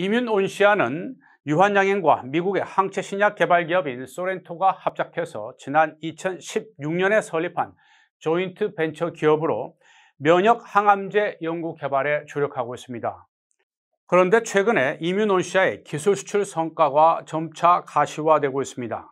이민 온시아는 유한양행과 미국의 항체 신약 개발 기업인 소렌토가 합작해서 지난 2016년에 설립한 조인트 벤처 기업으로 면역 항암제 연구 개발에 주력하고 있습니다. 그런데 최근에 이뮤논시아의 기술 수출 성과가 점차 가시화되고 있습니다.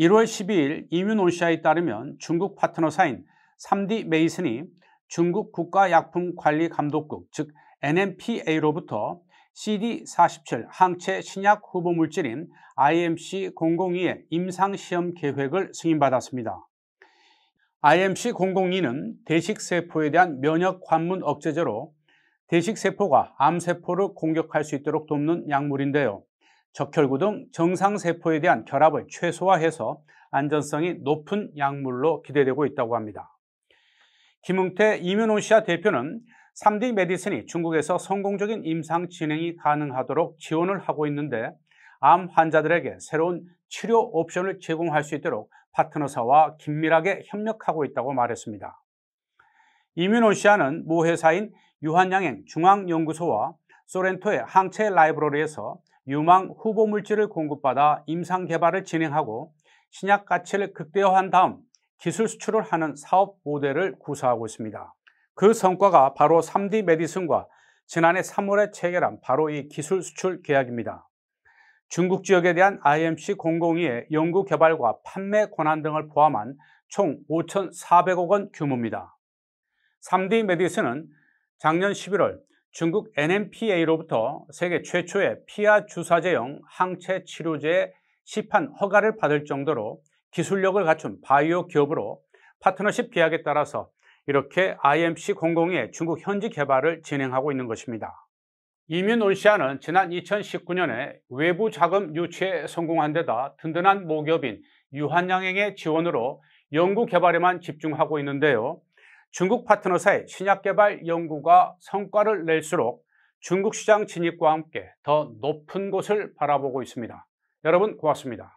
1월 12일 이뮤논시아에 따르면 중국 파트너사인 3D 메이슨이 중국 국가약품관리감독국 즉 NMPA로부터 CD47 항체 신약 후보 물질인 IMC002의 임상시험 계획을 승인받았습니다. IMC002는 대식세포에 대한 면역 관문 억제제로 대식세포가 암세포를 공격할 수 있도록 돕는 약물인데요. 적혈구 등 정상세포에 대한 결합을 최소화해서 안전성이 높은 약물로 기대되고 있다고 합니다. 김흥태 이면호 시아 대표는 3D 메디슨이 중국에서 성공적인 임상 진행이 가능하도록 지원을 하고 있는데 암 환자들에게 새로운 치료 옵션을 제공할 수 있도록 파트너사와 긴밀하게 협력하고 있다고 말했습니다. 이뮤노시아는 모회사인 유한양행 중앙연구소와 소렌토의 항체 라이브러리에서 유망 후보 물질을 공급받아 임상 개발을 진행하고 신약 가치를 극대화한 다음 기술 수출을 하는 사업 모델을 구사하고 있습니다. 그 성과가 바로 3D 메디슨과 지난해 3월에 체결한 바로 이 기술 수출 계약입니다. 중국 지역에 대한 IMC 002의 연구 개발과 판매 권한 등을 포함한 총 5,400억 원 규모입니다. 3D 메디슨은 작년 11월 중국 NMPA로부터 세계 최초의 피하 주사제형 항체 치료제의 시판 허가를 받을 정도로 기술력을 갖춘 바이오 기업으로 파트너십 계약에 따라서 이렇게 IMC00의 중국 현지 개발을 진행하고 있는 것입니다. 이민 온시아는 지난 2019년에 외부 자금 유치에 성공한 데다 든든한 모기업인 유한양행의 지원으로 연구 개발에만 집중하고 있는데요. 중국 파트너사의 신약 개발 연구가 성과를 낼수록 중국 시장 진입과 함께 더 높은 곳을 바라보고 있습니다. 여러분 고맙습니다.